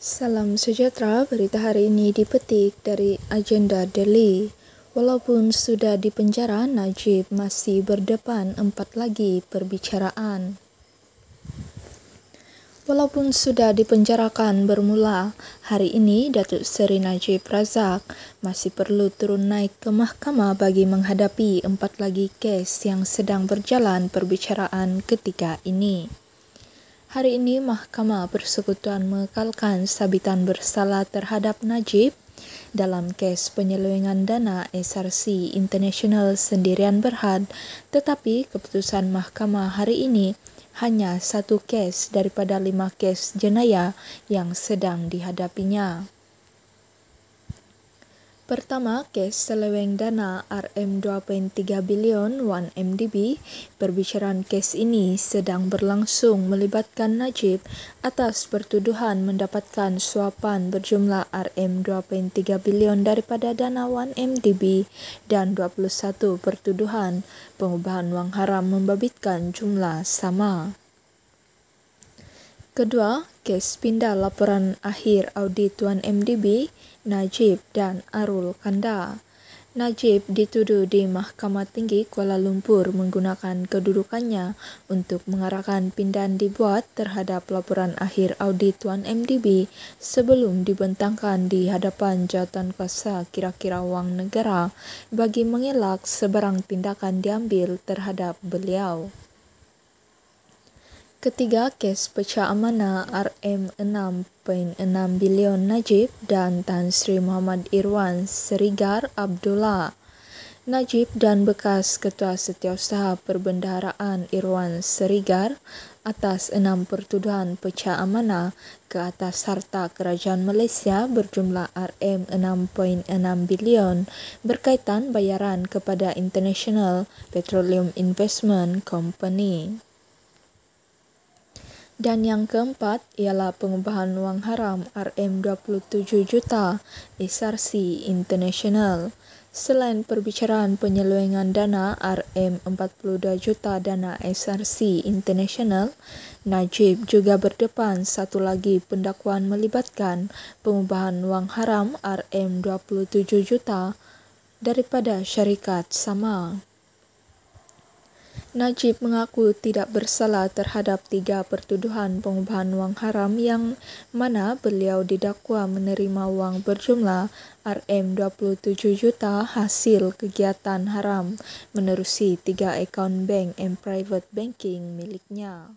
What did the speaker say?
Salam sejahtera, berita hari ini dipetik dari agenda Delhi. Walaupun sudah dipenjara, Najib masih berdepan empat lagi perbicaraan. Walaupun sudah dipenjarakan bermula, hari ini Datuk Seri Najib Razak masih perlu turun naik ke mahkamah bagi menghadapi empat lagi kes yang sedang berjalan perbicaraan ketika ini. Hari ini Mahkamah Persekutuan mengekalkan sabitan bersalah terhadap Najib dalam kes penyelewengan dana SRC International Sendirian Berhad, tetapi keputusan mahkamah hari ini hanya satu kes daripada lima kes jenayah yang sedang dihadapinya. Pertama, kes seleweng dana RM2.3 bilion 1 MDB. Perbicaraan kes ini sedang berlangsung melibatkan Najib atas pertuduhan mendapatkan suapan berjumlah RM2.3 bilion daripada dana 1 MDB dan 21 pertuduhan pengubahan wang haram membabitkan jumlah sama. Kedua, Podcast Pindah Laporan Akhir Audit Tuan mdb Najib dan Arul Kanda. Najib dituduh di Mahkamah Tinggi Kuala Lumpur menggunakan kedudukannya untuk mengarahkan pindahan dibuat terhadap laporan akhir audit Tuan mdb sebelum dibentangkan di hadapan jawatan kuasa kira-kira uang negara bagi mengelak sebarang tindakan diambil terhadap beliau. Ketiga kes pecah amanah RM6.6 bilion Najib dan Tan Sri Muhammad Irwan Serigar Abdullah. Najib dan bekas Ketua Setiausaha Perbendaharaan Irwan Serigar atas enam pertuduhan pecah amanah ke atas harta kerajaan Malaysia berjumlah RM6.6 bilion berkaitan bayaran kepada International Petroleum Investment Company. Dan yang keempat ialah pengubahan wang haram RM27 juta SRC International. Selain perbicaraan penyelewengan dana RM42 juta dana SRC International, Najib juga berdepan satu lagi pendakwaan melibatkan pengubahan wang haram RM27 juta daripada syarikat sama. Najib mengaku tidak bersalah terhadap tiga pertuduhan pengubahan uang haram yang mana beliau didakwa menerima uang berjumlah RM27 juta hasil kegiatan haram menerusi tiga akun bank and private banking miliknya.